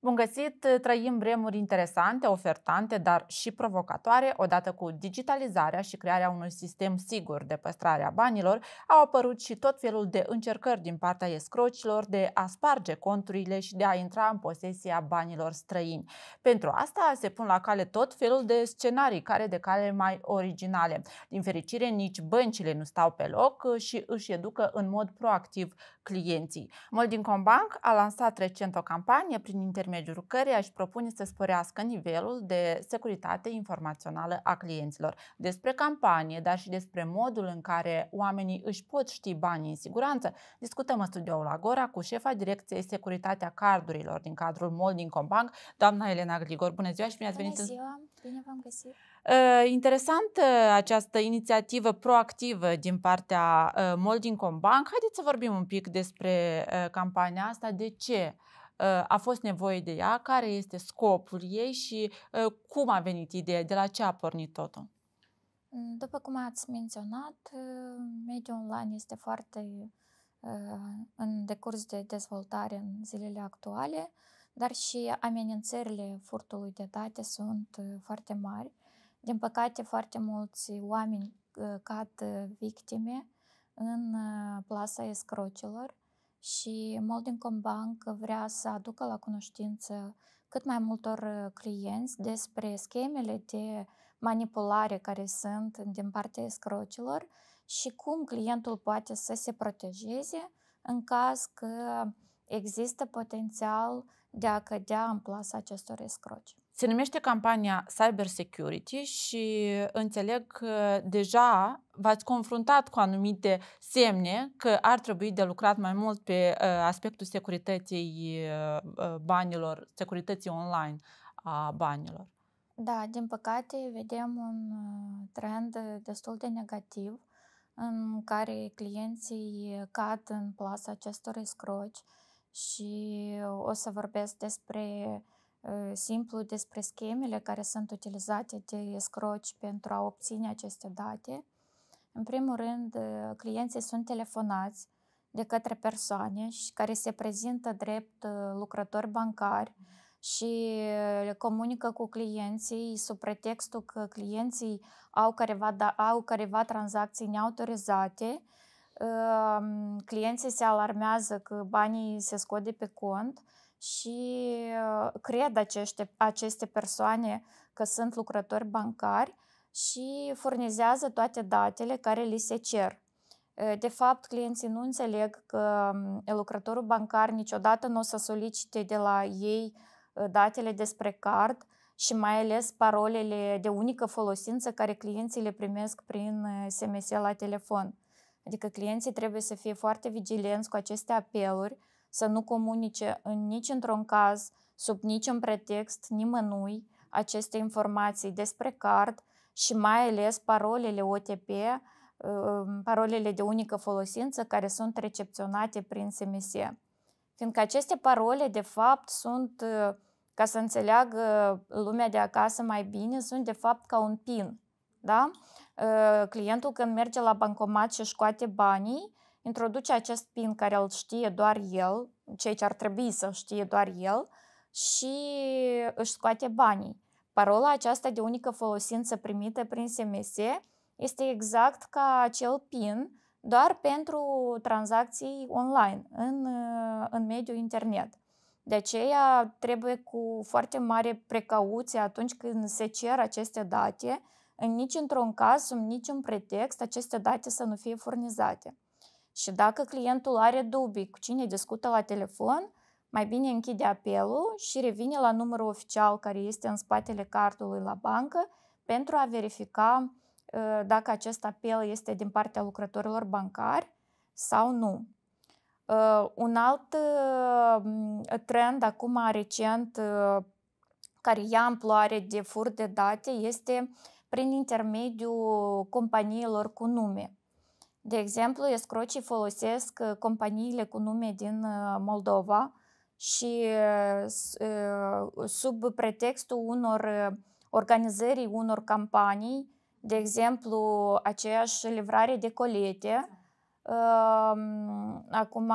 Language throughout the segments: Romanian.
Bun găsit! Ă, trăim vremuri interesante, ofertante, dar și provocatoare. Odată cu digitalizarea și crearea unui sistem sigur de păstrare a banilor, au apărut și tot felul de încercări din partea escrocilor de a sparge conturile și de a intra în posesia banilor străini. Pentru asta se pun la cale tot felul de scenarii, care de cale mai originale. Din fericire, nici băncile nu stau pe loc ă, și își educă în mod proactiv clienții. Moldincom Bank a lansat recent o campanie prin intermediul intermediul căreia își propune să sporească nivelul de securitate informațională a clienților. Despre campanie, dar și despre modul în care oamenii își pot ști banii în siguranță, discutăm în studioul Agora cu șefa direcției Securitatea Cardurilor din cadrul Molding Combank, doamna Elena Grigor. Bună ziua și bine ați venit! Bună ziua! Bine v-am găsit! Uh, Interesantă uh, această inițiativă proactivă din partea uh, Molding Combank. Haideți să vorbim un pic despre campania asta. De ce a fost nevoie de ea, care este scopul ei și uh, cum a venit ideea, de la ce a pornit totul? Mm, după cum ați menționat, uh, mediul online este foarte uh, în decurs de dezvoltare în zilele actuale, dar și amenințările furtului de date sunt foarte mari. Din păcate, foarte mulți oameni cad victime în plasa escrocilor, și Moldingcom Bank vrea să aducă la cunoștință cât mai multor uh, clienți despre schemele de manipulare care sunt din partea escrocilor și cum clientul poate să se protejeze în caz că există potențial de a cădea în plasa acestor escroci. Se numește campania Cyber Security și înțeleg că deja v-ați confruntat cu anumite semne că ar trebui de lucrat mai mult pe uh, aspectul securității uh, uh, banilor, securității online a banilor. Da, din păcate vedem un trend destul de negativ în care clienții cad în plasa acestor scroci și o să vorbesc despre uh, Э, simplu despre schemele care sunt utilizate de escroci pentru a obține aceste date. În primul rând, uh, clienții sunt telefonați de către persoane și care se prezintă drept uh, lucrători bancari și uh, comunică cu clienții sub pretextul că clienții au careva, da, au careva tranzacții neautorizate, ehm, clienții se alarmează că banii se scot de pe cont și uh, cred aceste, aceste persoane că sunt lucrători bancari și furnizează toate datele care li se cer. Uh, de fapt, clienții nu înțeleg că um, lucrătorul bancar niciodată nu o să solicite de la ei uh, datele despre card și mai ales parolele de unică folosință care clienții le primesc prin SMS la telefon. Adică clienții trebuie să fie foarte vigilenți cu aceste apeluri, să nu comunice în nici într-un caz, sub niciun pretext, nimănui aceste informații despre card și mai ales parolele OTP, uh, parolele de unică folosință care sunt recepționate prin SMS. Fiindcă aceste parole, de fapt, sunt, uh, ca să înțeleagă lumea de acasă mai bine, sunt de fapt ca un PIN. Da? Uh, clientul când merge la bancomat și scoate banii, introduce acest PIN care îl știe doar el, ceea ce ar trebui să știe doar el și își scoate banii. Parola aceasta de unică folosință primită prin SMS este exact ca acel PIN, doar pentru tranzacții online, în, în mediul internet. De aceea trebuie cu foarte mare precauție atunci când se cer aceste date, în nici într-un caz, sub niciun pretext, aceste date să nu fie furnizate. Și dacă clientul are dubii cu cine discută la telefon, mai bine închide apelul și revine la numărul oficial care este în spatele cardului la bancă pentru a verifica ă, dacă acest apel este din partea lucrătorilor bancari sau nu. Ă, un alt ă, trend acum recent care ia amploare de furt de date este prin intermediul companiilor cu nume. De exemplu, escrocii folosesc uh, companiile cu nume din uh, Moldova și uh, sub pretextul unor organizării unor campanii, de exemplu, aceeași livrare de colete. Exact. Um, acum,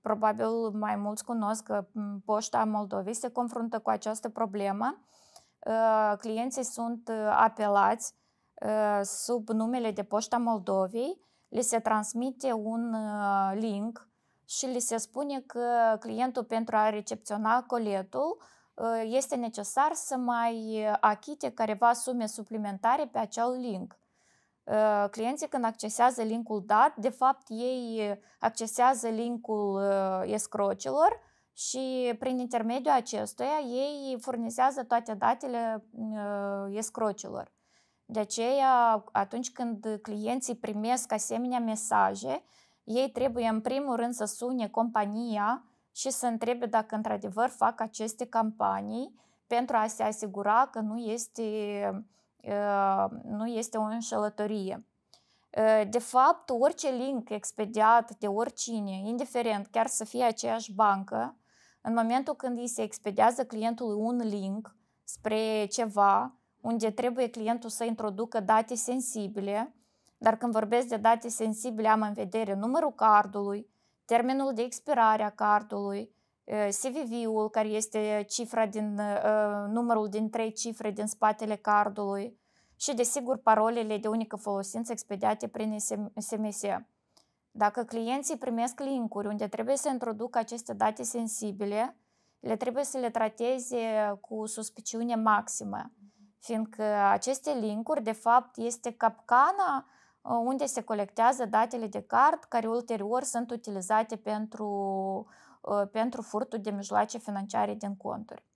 probabil mai mulți cunosc că mm, Poșta Moldovei se confruntă cu această problemă. Clienții sunt apelați sub numele de Poșta Moldovei li se transmite un uh, link și li se spune că clientul pentru a recepționa coletul uh, este necesar să mai achite careva sume suplimentare pe acel link. Uh, clienții când accesează linkul dat, de fapt ei accesează linkul escrocilor și prin intermediul acestuia ei furnizează toate datele escrocilor. De aceea, atunci când clienții primesc asemenea mesaje, ei trebuie în primul rând să sune compania și să întrebe dacă într-adevăr fac aceste campanii pentru a se asigura că nu este, ă, nu este o înșelătorie. Ă, de fapt, orice link expediat de oricine, indiferent, chiar să fie aceeași bancă, în momentul când îi se expediază clientului un link spre ceva, unde trebuie clientul să introducă date sensibile, dar când vorbesc de date sensibile am în vedere numărul cardului, termenul de expirare a cardului, CVV-ul, care este cifra din, numărul din trei cifre din spatele cardului și, desigur, parolele de unică folosință expediate prin SMS. Dacă clienții primesc linkuri unde trebuie să introducă aceste date sensibile, le trebuie să le trateze cu suspiciune maximă fiindcă aceste linkuri, de fapt, este capcana uh, unde se colectează datele de card care ulterior sunt utilizate pentru, uh, pentru furtul de mijloace financiare din conturi.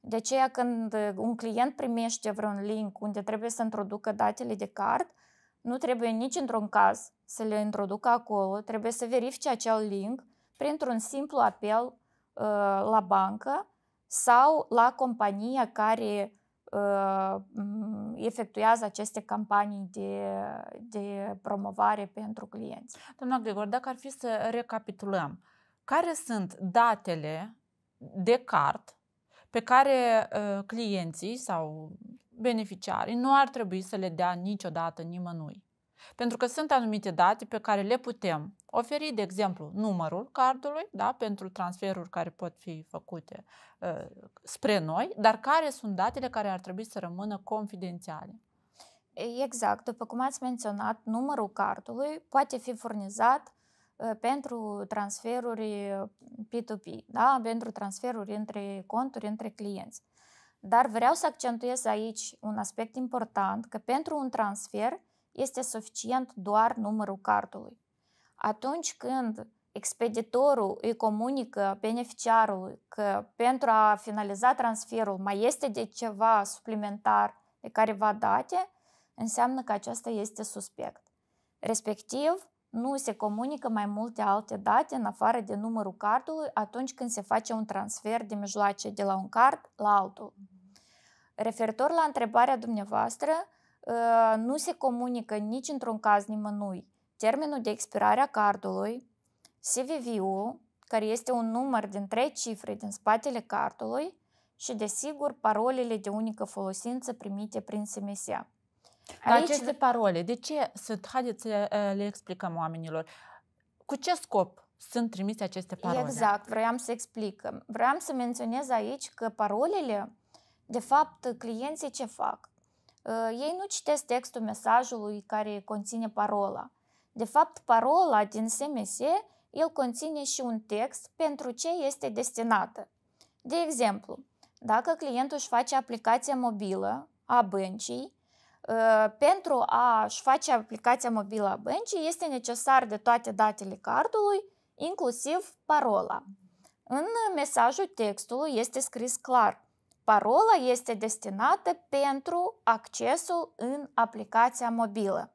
De aceea când un client primește vreun link unde trebuie să introducă datele de card, nu trebuie nici într-un caz să le introducă acolo, trebuie să verifice acel link printr-un simplu apel uh, la bancă sau la compania care Uh, efectuează aceste campanii de, de promovare pentru clienți. Doamna Grigor, dacă ar fi să recapitulăm, care sunt datele de card pe care uh, clienții sau beneficiarii nu ar trebui să le dea niciodată nimănui? Pentru că sunt anumite date pe care le putem oferi, de exemplu, numărul cardului da, pentru transferuri care pot fi făcute uh, spre noi, dar care sunt datele care ar trebui să rămână confidențiale. Exact, după cum ați menționat, numărul cardului poate fi furnizat ă, pentru transferuri P2P, da? pentru transferuri între conturi, între clienți. Dar vreau să accentuez aici un aspect important, că pentru un transfer este suficient doar numărul cardului. Atunci când expeditorul îi comunică beneficiarului că pentru a finaliza transferul mai este de ceva suplimentar pe care va date, înseamnă că acesta este suspect. Respectiv, nu se comunică mai multe alte date în afară de numărul cardului atunci când se face un transfer de mijloace de la un card la altul. Referitor la întrebarea dumneavoastră, nu se comunică nici într-un caz nimănui termenul de expirare a cardului, CVV-ul, care este un număr din trei cifre din spatele cardului și, desigur, parolele de unică folosință primite prin SMS. Dar Aici... aceste parole, de ce sunt? Haideți să le explicăm oamenilor. Cu ce scop sunt trimise aceste parole? Exact, vreau să explic. Vreau să menționez aici că parolele, de fapt, clienții ce fac? Ă, ei nu citesc textul mesajului care conține parola. De fapt, parola din SMS, el conține și un text pentru ce este destinată. De exemplu, dacă clientul își face aplicația mobilă a băncii, ă, pentru a-și face aplicația mobilă a băncii este necesar de toate datele cardului, inclusiv parola. În mesajul textului este scris clar Parola este destinată pentru accesul în aplicația mobilă.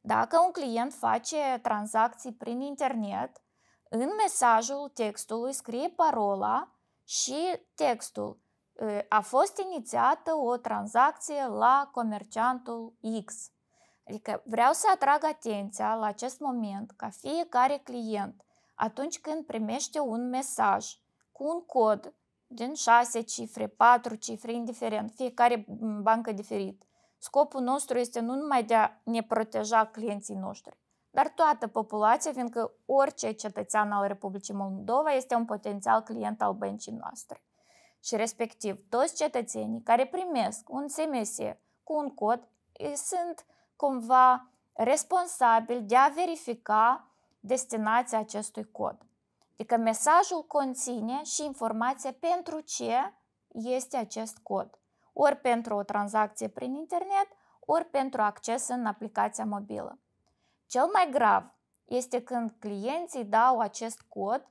Dacă un client face tranzacții prin internet, în mesajul textului scrie parola și textul ă, a fost inițiată o tranzacție la comerciantul X. Adică vreau să atrag atenția la acest moment ca fiecare client, atunci când primește un mesaj cu un cod din 6 cifre, 4 cifre, indiferent, fiecare bancă diferit. Scopul nostru este nu numai de a ne proteja clienții noștri, dar toată populația, fiindcă orice cetățean al Republicii Moldova este un potențial client al băncii noastre. Și respectiv, toți cetățenii care primesc un SMS cu un cod sunt cumva responsabili de a verifica destinația acestui cod. Adică mesajul conține și informația pentru ce este acest cod. Ori pentru o tranzacție prin internet, ori pentru acces în aplicația mobilă. Cel mai grav este când clienții dau acest cod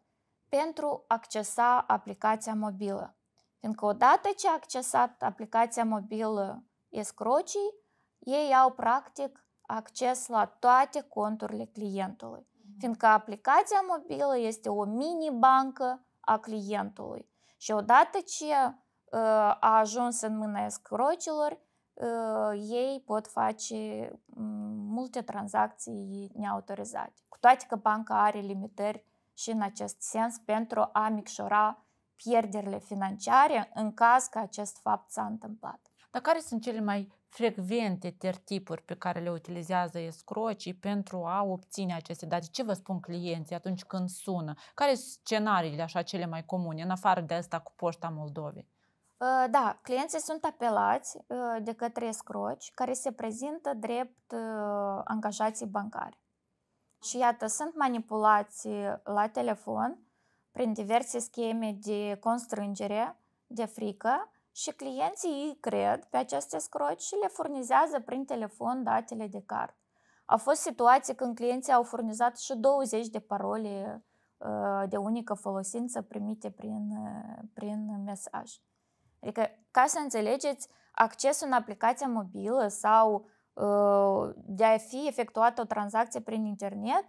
pentru accesa aplicația mobilă. Fiindcă odată ce a accesat aplicația mobilă escrocii, ei au practic acces la toate conturile clientului fiindcă aplicația mobilă este o mini-bancă a clientului. Și odată ce ă, a ajuns în mâna escrocilor, ă, ei pot face multe tranzacții neautorizate. Cu toate că banca are limitări și în acest sens pentru a micșora pierderile financiare în caz că acest fapt s-a întâmplat. Dar care sunt cele mai frecvente tertipuri pe care le utilizează escrocii pentru a obține aceste date. Ce vă spun clienții atunci când sună? Care sunt scenariile așa cele mai comune, în afară de asta cu Poșta Moldovei? Ă, da, clienții sunt apelați ă, de către escroci care se prezintă drept ă, angajații bancari. Și iată, sunt manipulați la telefon prin diverse scheme de constrângere, de frică, și clienții ei cred pe aceste scroci și le furnizează prin telefon datele de card. A fost situații când clienții au furnizat și 20 de parole uh, de unică folosință primite prin, uh, prin mesaj. Adică, ca să înțelegeți, accesul în aplicația mobilă sau uh, de a fi efectuată o tranzacție prin internet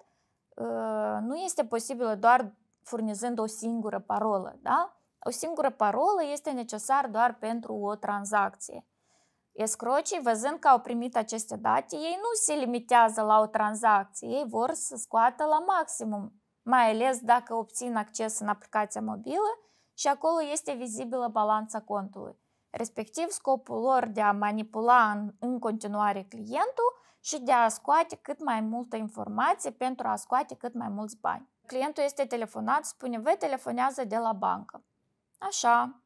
nu este posibilă doar furnizând o singură parolă, da? O singură parolă este necesar doar pentru o tranzacție. Escrocii, văzând că au primit aceste date, ei nu se limitează la o tranzacție, ei vor să scoată la maximum, mai ales dacă obțin acces în aplicația mobilă și acolo este vizibilă balanța contului. Respectiv, scopul lor de a manipula în, în continuare clientul și de a scoate cât mai multă informație pentru a scoate cât mai mulți bani. Clientul este telefonat, spune, vă telefonează de la bancă. Așa,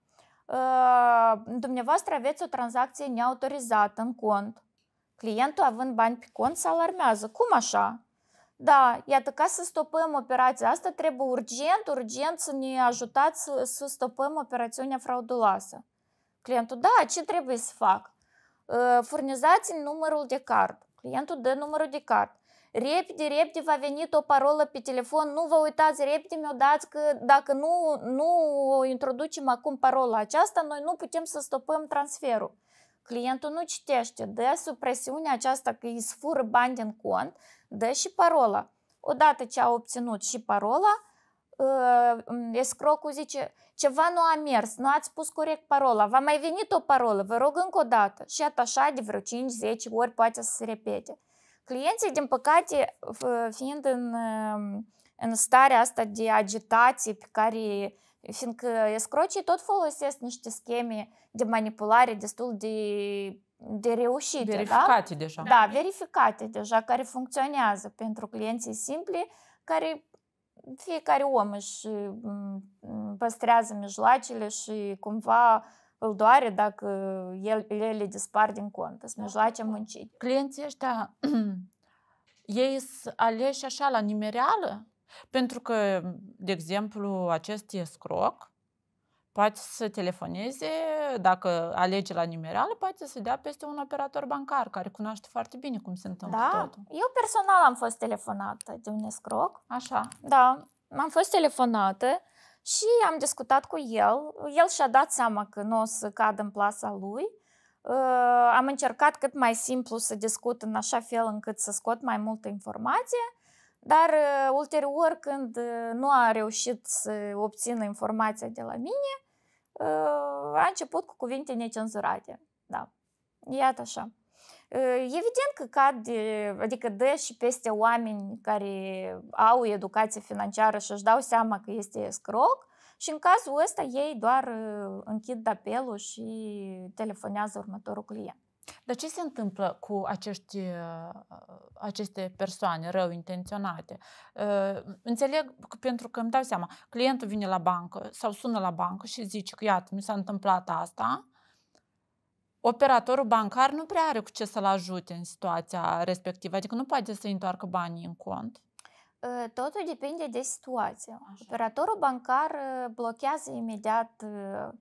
ă, dumneavoastră aveți o tranzacție neautorizată în cont. Clientul având bani pe cont se alarmează. Cum așa? Da, iată, ca să stopăm operația asta, trebuie urgent, urgent să ne ajutați să, să stopăm operațiunea frauduloasă. Clientul, da, ce trebuie să fac? Ă, furnizați numărul de card. Clientul dă numărul de card repede, repede va venit o parolă pe telefon, nu vă uitați repede, mi-o dați că dacă nu, nu introducem acum parola aceasta, noi nu putem să stopăm transferul. Clientul nu citește, dă sub presiunea aceasta că îi sfură bani din cont, dă și parola. Odată ce a obținut și parola, escrocul zice ceva nu a mers, nu ați pus corect parola, v-a mai venit o parolă, vă rog încă o dată și atașa de vreo 5-10 ori poate să se repete. Clienții, din păcate, fiind în, în starea asta de agitație pe care fiindcă escrocii tot folosesc niște scheme de manipulare destul de, de reușite. Verificate da? deja. Da, verificate deja, care funcționează pentru clienții simpli, care fiecare om își păstrează mijloacele și cumva îl doare dacă uh, el, ele le dispar din cont. Sunt da. mijloace muncite. Clienții ăștia, ei sunt aleși așa la nimereală? Pentru că, de exemplu, acest escroc poate să telefoneze, dacă alege la nimereală, poate să dea peste un operator bancar care cunoaște foarte bine cum se întâmplă da. totul. Eu personal am fost telefonată de un escroc. Așa. Da, am fost telefonată și am discutat cu el. El și-a dat seama că nu o să cadă în plasa lui. Uh, am încercat cât mai simplu să discut în așa fel încât să scot mai multă informație, dar uh, ulterior, când uh, nu a reușit să obțină informația de la mine, a început cu cuvinte necenzurate. Da. Iată așa. Evident că cade, adică dă și peste oameni care au educație financiară și își dau seama că este scroc. și în cazul ăsta ei doar uh, închid apelul și telefonează următorul client. Dar ce se întâmplă cu acești, uh, aceste persoane rău intenționate? Uh, înțeleg pentru că îmi dau seama, clientul vine la bancă sau sună la bancă și zice că iată, mi s-a întâmplat asta, operatorul bancar nu prea are cu ce să-l ajute în situația respectivă, adică nu poate să întoarcă banii în cont. Ă, totul depinde de situație. Așa. Operatorul bancar ă, blochează imediat ă,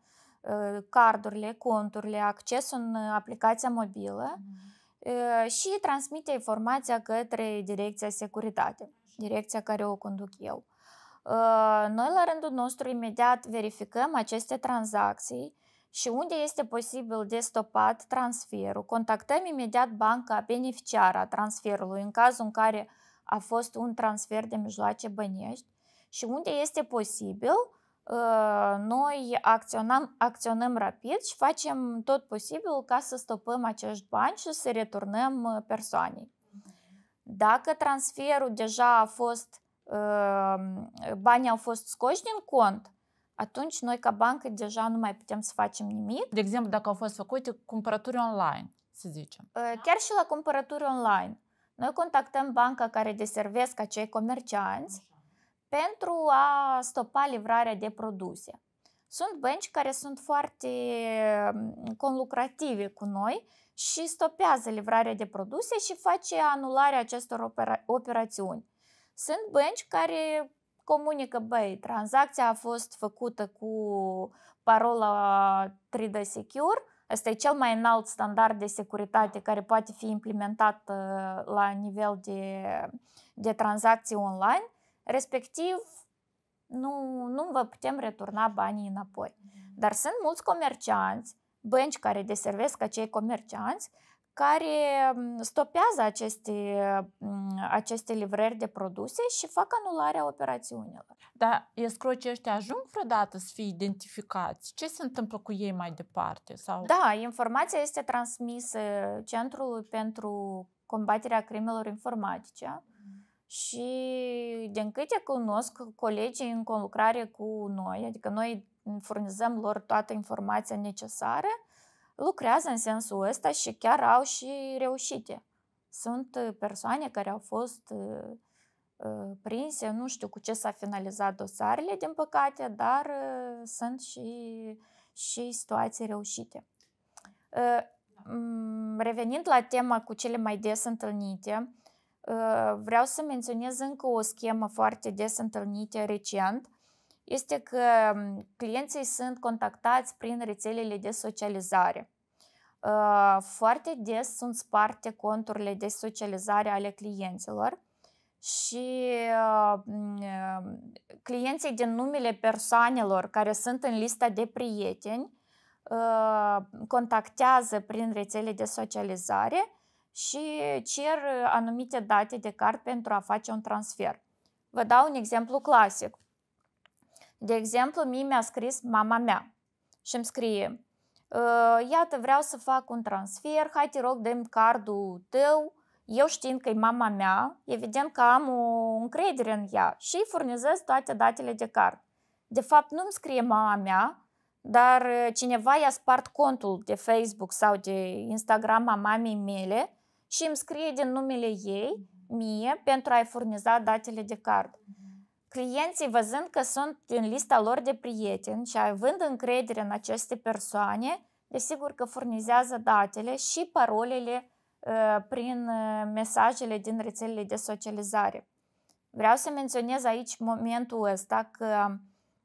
cardurile, conturile, accesul în aplicația mobilă mm-hmm. și transmite informația către direcția securitate, direcția care o conduc eu. Noi, la rândul nostru, imediat verificăm aceste tranzacții, și unde este posibil de stopat transferul. Contactăm imediat banca beneficiară a transferului în cazul în care a fost un transfer de mijloace bănești și unde este posibil ă, noi acționăm, acționăm rapid și facem tot posibil ca să stopăm acești bani și să returnăm ă, persoanei. Dacă transferul deja a fost, ă, banii au fost scoși din cont, atunci noi ca bancă deja nu mai putem să facem nimic. De exemplu, dacă au fost făcute cumpărături online, să zicem. Ă, da. Chiar și la cumpărături online. Noi contactăm banca care deservesc acei comercianți pentru a stopa livrarea de produse. Sunt bănci care sunt foarte mm, conlucrative cu noi și stopează livrarea de produse și face anularea acestor opera- operațiuni. Sunt bănci care comunică, băi, tranzacția a fost făcută cu parola 3D Secure, Asta e cel mai înalt standard de securitate care poate fi implementat ă, la nivel de, de tranzacții online, respectiv nu, nu vă putem returna banii înapoi. Mm-hmm. Dar sunt mulți comercianți, bănci care deservesc acei comercianți, care mm, stopează aceste, mm, aceste livrări de produse și fac anularea operațiunilor. Dar escrocii ăștia ajung vreodată să fie identificați? Ce se întâmplă cu ei mai departe? Sau... Da, informația este transmisă Centrului pentru combaterea crimelor informatice și din câte cunosc colegii în conlucrare cu noi, adică noi furnizăm lor toată informația necesară, lucrează în sensul ăsta și chiar au și reușite. Sunt uh, persoane care au fost uh, uh, prinse, nu știu cu ce s-a finalizat dosarele, din păcate, dar sunt și, și situații reușite. Revenind la tema cu cele mai des întâlnite, vreau să menționez încă o schemă foarte des întâlnită recent, este că clienții sunt contactați prin rețelele de socializare. Ă, foarte des sunt sparte conturile de socializare ale clienților și ă, clienții din numele persoanelor care sunt în lista de prieteni ă, contactează prin rețele de socializare și cer anumite date de card pentru a face un transfer. Vă dau un exemplu clasic. De exemplu, mie mi-a scris mama mea și îmi scrie ă, Iată, vreau să fac un transfer, hai te rog, dăm cardul tău. Eu știind că e mama mea, evident că am o încredere în ea și îi furnizez toate datele de card. De fapt, nu-mi scrie mama mea, dar ă, cineva i-a spart contul de Facebook sau de Instagram a mamei mele și îmi scrie din numele ei, mie, pentru a-i furniza datele de card clienții văzând că sunt în lista lor de prieteni și având încredere în aceste persoane, desigur că furnizează datele și parolele ă, prin ă, mesajele din rețelele de socializare. Vreau să menționez aici momentul ăsta că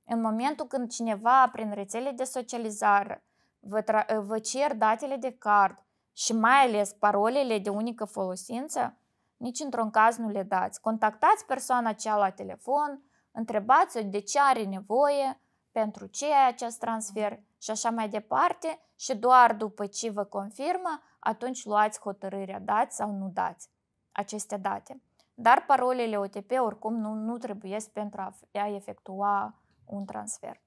în momentul când cineva prin rețele de socializare vă, tra- vă cer datele de card și mai ales parolele de unică folosință, nici într-un caz nu le dați. Contactați persoana cea la telefon, întrebați-o de ce are nevoie, pentru ce e acest transfer și așa mai departe și doar după ce vă confirmă, atunci luați hotărârea dați sau nu dați aceste date. Dar parolele OTP oricum nu, nu trebuie pentru a, a efectua un transfer.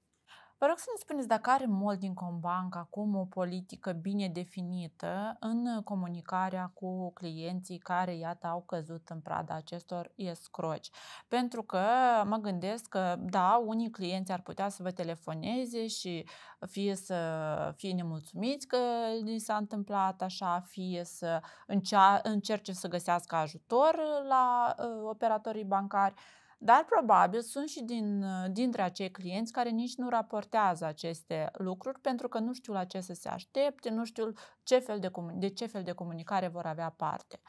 Vă rog să ne spuneți dacă are mult din Combank acum o politică bine definită în comunicarea cu clienții care, iată, au căzut în prada acestor escroci. Pentru că mă gândesc că, da, unii clienți ar putea să vă telefoneze și fie să fie nemulțumiți că li s-a întâmplat așa, fie să încerce să găsească ajutor la ă, operatorii bancari, dar probabil sunt și din, uh, dintre acei clienți care nici nu raportează aceste lucruri pentru că nu știu la ce să se aștepte, nu știu ce fel de, de ce fel de comunicare vor avea parte.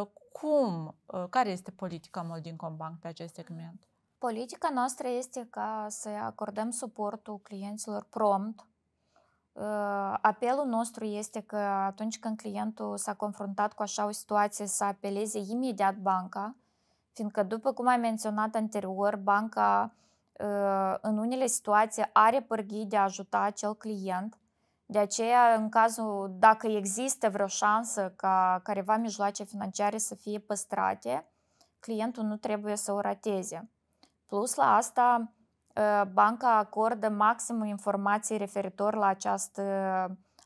Uh, cum, uh, care este politica Moldincom Bank pe acest segment? Politica noastră este ca să acordăm suportul clienților prompt. Apelul nostru este că atunci când clientul s-a confruntat cu așa o situație să apeleze imediat banca, fiindcă, după cum ai menționat anterior, banca ă, în unele situații are pârghii de a ajuta acel client. De aceea, în cazul, dacă există vreo șansă ca careva mijloace financiare să fie păstrate, clientul nu trebuie să o rateze. Plus la asta, ă, banca acordă maxim informații referitor la, această,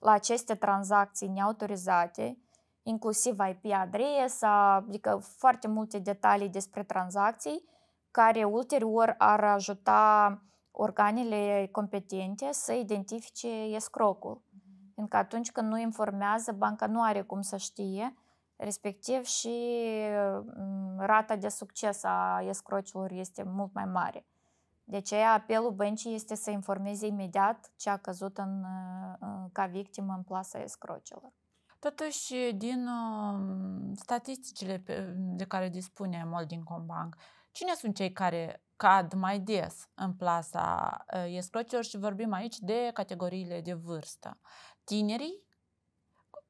la aceste tranzacții neautorizate, inclusiv IP adresa, adică foarte multe detalii despre tranzacții care ulterior ar ajuta organele competente să identifice escrocul. că atunci când nu informează, banca nu are cum să știe, respectiv și mm, rata de succes a escrocilor este mult mai mare. De aceea apelul băncii este să informeze imediat ce a căzut în, ca victimă în plasa escrocilor. Totuși, din um, statisticile de care dispune Molding Bank, cine sunt cei care cad mai des în plasa uh, escrocilor și vorbim aici de categoriile de vârstă. Tinerii,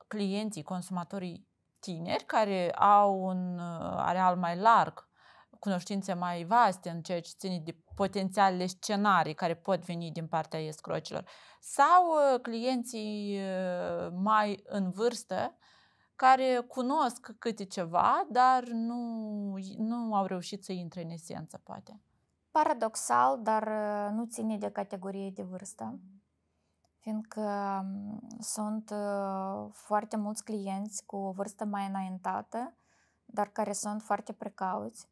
clienții, consumatorii tineri care au un uh, areal mai larg, cunoștințe mai vaste în ceea ce ține de potențialele scenarii care pot veni din partea escrocilor. Sau uh, clienții uh, mai în vârstă care cunosc câte ceva, dar nu, nu au reușit să intre în esență, poate. Paradoxal, dar uh, nu ține de categorie de vârstă, fiindcă um, sunt foarte mulți clienți cu o vârstă mai înaintată, dar care sunt foarte precauți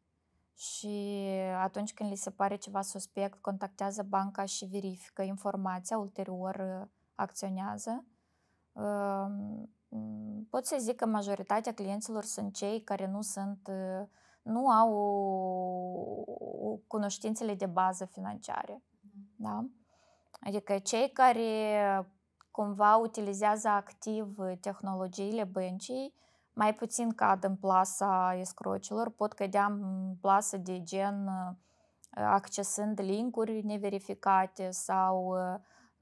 și atunci când li se pare ceva suspect, contactează banca și verifică informația, ulterior uh, acționează. Um, pot să zic că majoritatea clienților sunt cei care nu sunt uh, nu au cunoștințele de bază financiare. Mm-hmm. Da? Adică cei care cumva utilizează activ uh, tehnologiile băncii, mai puțin cad în plasa escrocilor, pot cădea în plasă de gen uh, accesând linkuri neverificate sau uh,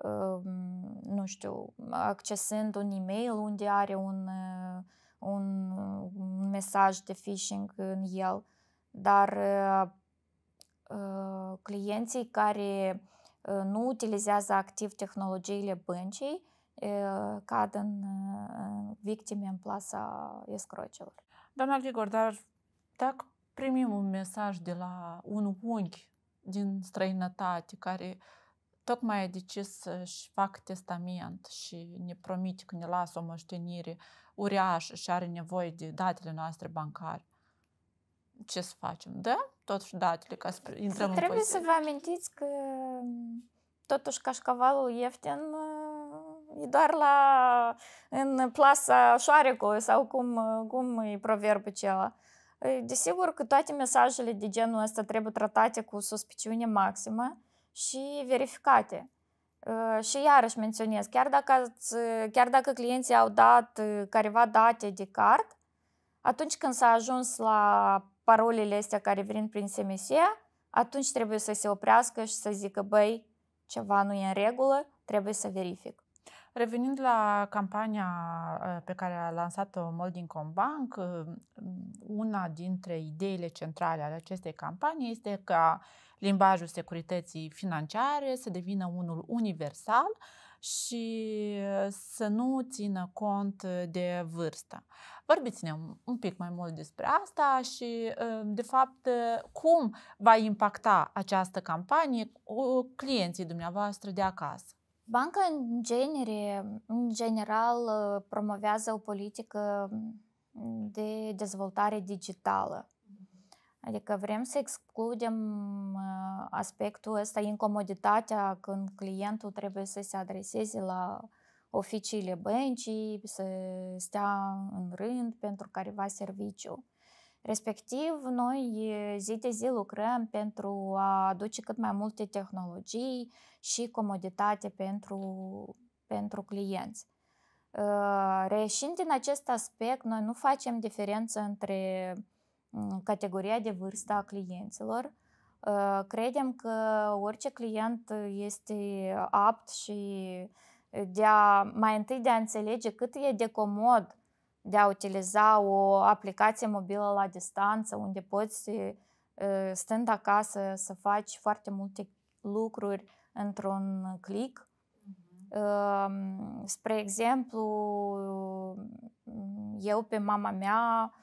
um, nu știu, accesând un e-mail unde are un, uh, un, un mesaj de phishing în el. Dar clienții care nu utilizează activ tehnologiile băncii cad în victime în plasa escrocelor. Doamna Grigor, dar dacă primim un mesaj de la un unchi din străinătate care tocmai a decis să-și facă testament și ne promite că ne lasă o moștenire uriașă și are nevoie de datele noastre bancare, ce să facem? Da? Totuși datele ca să intrăm Trebuie în Trebuie să vă amintiți că totuși cașcavalul ieftin E doar la, în plasa șoarecului sau cum, cum e proverbul acela. Desigur că toate mesajele de genul ăsta trebuie tratate cu suspiciune maximă și verificate. Și iarăși menționez, chiar dacă, chiar dacă clienții au dat careva date de card, atunci când s-a ajuns la parolele astea care vin prin SMS, atunci trebuie să se oprească și să zică, băi, ceva nu e în regulă, trebuie să verific. Revenind la campania uh, pe care a lansat-o Molding Bank, uh, una dintre ideile centrale ale acestei campanii este ca limbajul securității financiare să devină unul universal și să nu țină cont de vârstă. Vorbiți-ne un pic mai mult despre asta și, uh, de fapt, cum va impacta această campanie clienții dumneavoastră de acasă. Banca, în, genere, în general, promovează o politică de dezvoltare digitală. Adică vrem să excludem aspectul ăsta, incomoditatea când clientul trebuie să se adreseze la oficiile băncii, să stea în rând pentru careva serviciu. Respectiv, noi zi de zi lucrăm pentru a aduce cât mai multe tehnologii și comoditate pentru, pentru clienți. Reșind din acest aspect, noi nu facem diferență între categoria de vârstă a clienților. Credem că orice client este apt și de a, mai întâi de a înțelege cât e de comod de a utiliza o aplicație mobilă la distanță, unde poți, stând acasă, să faci foarte multe lucruri într-un click. Mm-hmm. Spre exemplu, eu pe mama mea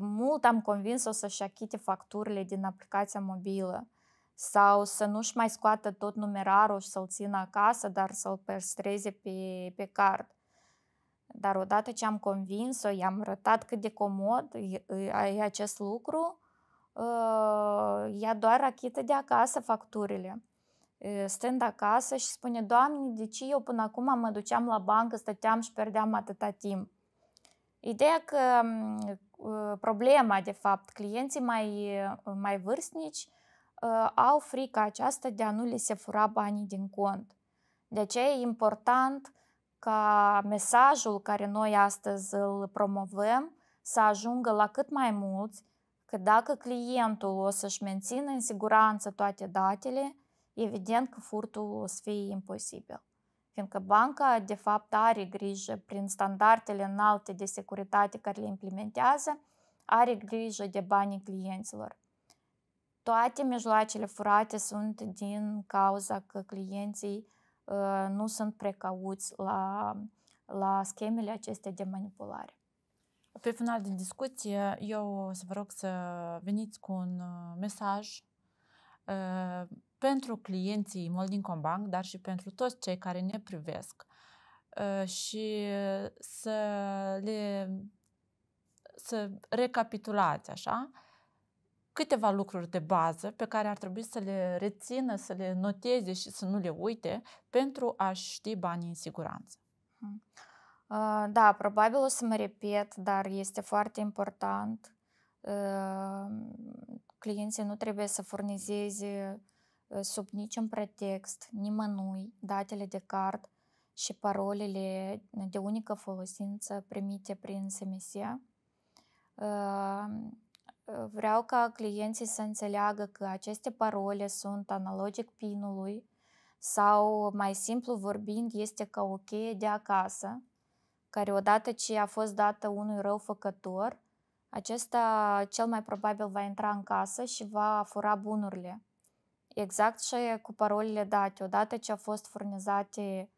mult am convins-o să-și achite facturile din aplicația mobilă sau să nu-și mai scoată tot numerarul și să-l țină acasă, dar să-l păstreze pe, pe card. Dar odată ce am convins-o, i-am arătat cât de comod e acest lucru, ea uh, doar achită de acasă facturile. Stând acasă și spune, Doamne, de ce eu până acum mă duceam la bancă, stăteam și pierdeam atâta timp? Ideea că um, uh, problema, de fapt, clienții mai, uh, mai vârstnici au frica aceasta de a nu le se fura banii din cont. De aceea e important ca mesajul care noi astăzi îl promovăm să ajungă la cât mai mulți, că dacă clientul o să-și mențină în siguranță toate datele, evident că furtul o să fie imposibil. Fiindcă banca, de fapt, are grijă prin standardele înalte de securitate care le implementează, are grijă de banii clienților. Toate mijloacele furate sunt din cauza că clienții Uh, nu sunt precauți la, la schemele acestea de manipulare. Pe final din discuție, eu o să vă rog să veniți cu un uh, mesaj uh, pentru clienții Molding Bank, dar și pentru toți cei care ne privesc uh, și să le să recapitulați așa câteva lucruri de bază pe care ar trebui să le rețină, să le noteze și să nu le uite pentru a ști banii în siguranță. Hm. Da, probabil o să mă repet, dar este foarte important. Clienții nu trebuie să furnizeze sub niciun pretext, nimănui, datele de card și parolele de unică folosință primite prin SMS vreau ca clienții să înțeleagă că aceste parole sunt analogic pinului sau, mai simplu vorbind, este ca o cheie de acasă, care odată ce a fost dată unui făcător, acesta cel mai probabil va intra în casă și va fura bunurile. Exact și cu parolele date. Odată ce au fost furnizate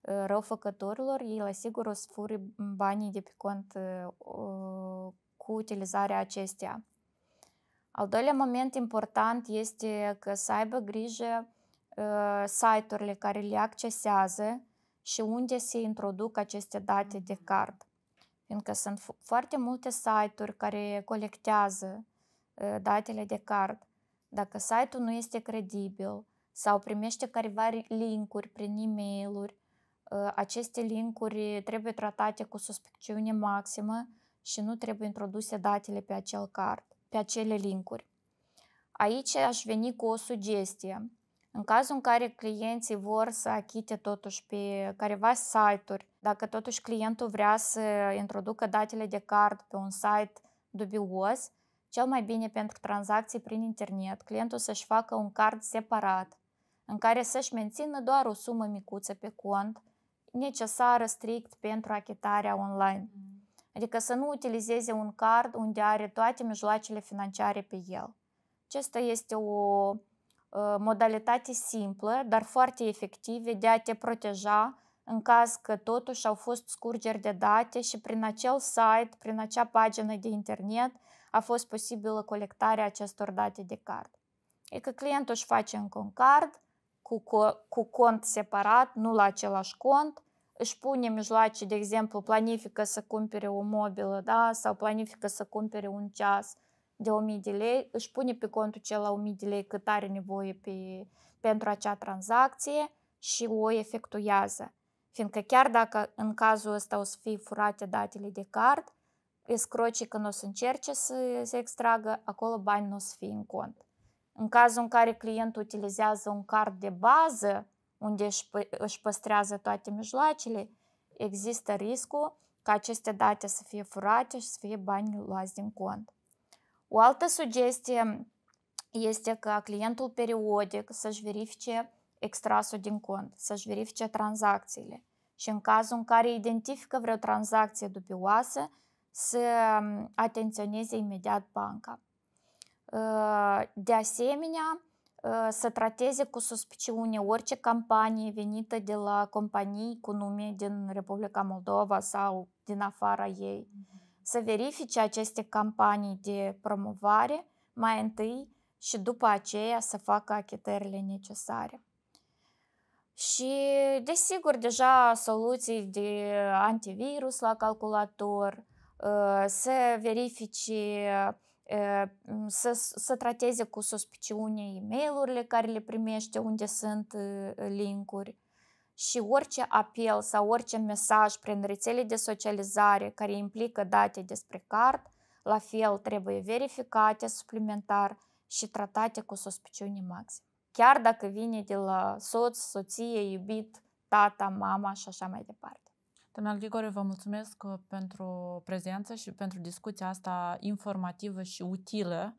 uh, răufăcătorilor, ei la sigur o să fure banii de pe cont uh, cu utilizarea acesteia. Al doilea moment important este că să aibă grijă uh, site-urile care le accesează și unde se introduc aceste date de mm. card. Fiindcă sunt foarte multe site-uri care colectează uh, datele de card. Dacă site-ul nu este credibil sau primește careva linkuri prin e-mail-uri, uh, aceste linkuri trebuie tratate cu suspiciune maximă și nu trebuie introduse datele pe acel card pe acele linkuri. Aici aș veni cu o sugestie. În cazul în care clienții vor să achite totuși pe careva site-uri, dacă totuși clientul vrea să introducă datele de card pe un site dubios, cel mai bine pentru tranzacții prin internet, clientul să-și facă un card separat, în care să-și mențină doar o sumă micuță pe cont, necesară strict pentru achitarea online. Mm adică să nu utilizeze un card unde are toate mijloacele financiare pe el. Acesta este o ă, modalitate simplă, dar foarte efective de a te proteja în caz că totuși au fost scurgeri de date și prin acel site, prin acea pagină de internet a fost posibilă colectarea acestor date de card. că clientul își face încă un card cu, cu cont separat, nu la același cont, își pune mijloace, de exemplu, planifică să cumpere o mobilă da? sau planifică să cumpere un ceas de 1000 de lei, își pune pe contul cel la 1000 de lei cât are nevoie pe, pentru acea tranzacție și o efectuează. Fiindcă chiar dacă în cazul ăsta o să fie furate datele de card, escrocii când o să încerce să se extragă, acolo bani nu o să fie în cont. În cazul în care clientul utilizează un card de bază, unde își, își păstrează toate mijloacele, există riscul ca aceste date să fie furate și să fie banii luați din cont. O altă sugestie este ca clientul periodic să-și verifice extrasul din cont, să-și verifice tranzacțiile și în cazul în care identifică vreo tranzacție dubioasă, să um, atenționeze imediat banca. Uh, de asemenea, să trateze cu suspiciune orice campanie venită de la companii cu nume din Republica Moldova sau din afara ei. Să verifice aceste campanii de promovare mai întâi și după aceea să facă achitările necesare. Și, desigur, deja soluții de antivirus la calculator, să verifice să, să trateze cu suspiciune e mail care le primește, unde sunt linkuri și orice apel sau orice mesaj prin rețele de socializare care implică date despre card, la fel trebuie verificate suplimentar și tratate cu suspiciune maxim. Chiar dacă vine de la soț, soție, iubit, tata, mama și așa mai departe. Doamna Grigore, vă mulțumesc uh, pentru prezență și pentru discuția asta informativă și utilă.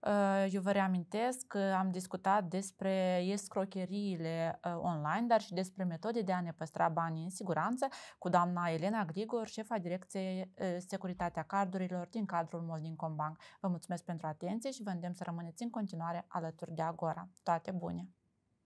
Uh, eu vă reamintesc că am discutat despre escrocheriile uh, online, dar și despre metode de a ne păstra banii în siguranță cu doamna Elena Grigor, șefa direcției Securitatea Cardurilor din cadrul Moldincom Bank. Vă mulțumesc pentru atenție și vă îndemn să rămâneți în continuare alături de Agora. Toate bune!